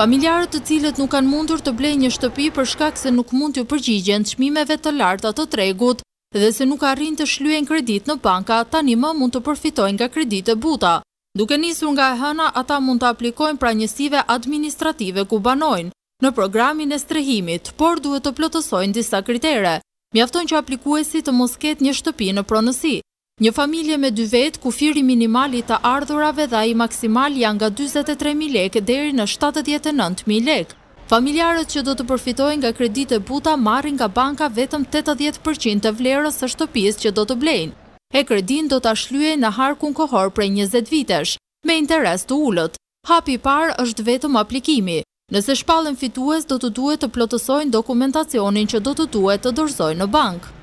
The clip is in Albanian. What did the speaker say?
Familjarët të cilët nuk kanë mundur të blej një shtëpi për shkak se nuk mund të përgjigjen të shmimeve të lartë atë të tregut dhe se nuk arrin të shluen kredit në banka, ta një më mund të përfitojnë nga kredit e buta. Duke nisu nga e hëna, ata mund të aplikojnë pra njësive administrative ku banojnë në programin e strehimit, por duhet të plotësojnë disa kritere. Mjafton që aplikuesi të mosket një shtëpi në pronësi. Një familje me dy vetë, ku firi minimali të ardhurave dhe i maksimal janë nga 23.000 lek deri në 79.000 lek. Familjarët që do të përfitojnë nga kredit e buta marrin nga banka vetëm 80% të vlerës së shtëpis që do të blejnë. E kredin do të ashluje në harkun kohor prej 20 vitesh, me interes të ullët. Hapi par është vetëm aplikimi. Nëse shpallën fitues, do të duhet të plotësojnë dokumentacionin që do të duhet të dorzojnë në bankë.